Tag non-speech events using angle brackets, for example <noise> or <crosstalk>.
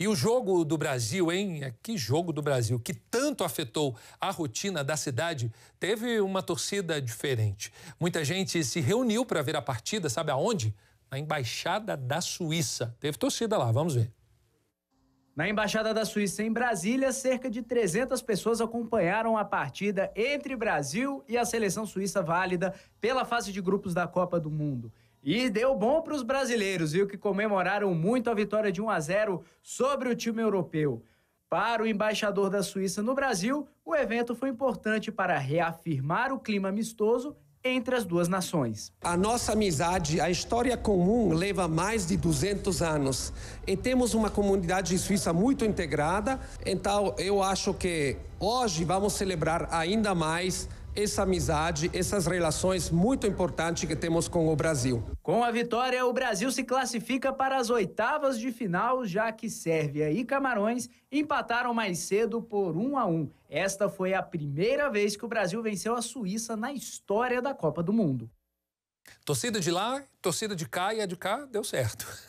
E o jogo do Brasil, hein? É, que jogo do Brasil, que tanto afetou a rotina da cidade, teve uma torcida diferente. Muita gente se reuniu para ver a partida, sabe aonde? Na Embaixada da Suíça. Teve torcida lá, vamos ver. Na Embaixada da Suíça em Brasília, cerca de 300 pessoas acompanharam a partida entre Brasil e a seleção suíça válida pela fase de grupos da Copa do Mundo. E deu bom para os brasileiros, viu, que comemoraram muito a vitória de 1 a 0 sobre o time europeu. Para o embaixador da Suíça no Brasil, o evento foi importante para reafirmar o clima amistoso entre as duas nações. A nossa amizade, a história comum, leva mais de 200 anos. E temos uma comunidade suíça muito integrada, então eu acho que hoje vamos celebrar ainda mais essa amizade, essas relações muito importantes que temos com o Brasil. Com a vitória, o Brasil se classifica para as oitavas de final, já que Sérvia e Camarões empataram mais cedo por 1 um a 1. Um. Esta foi a primeira vez que o Brasil venceu a Suíça na história da Copa do Mundo. Torcida de lá, torcida de cá e a de cá deu certo. <laughs>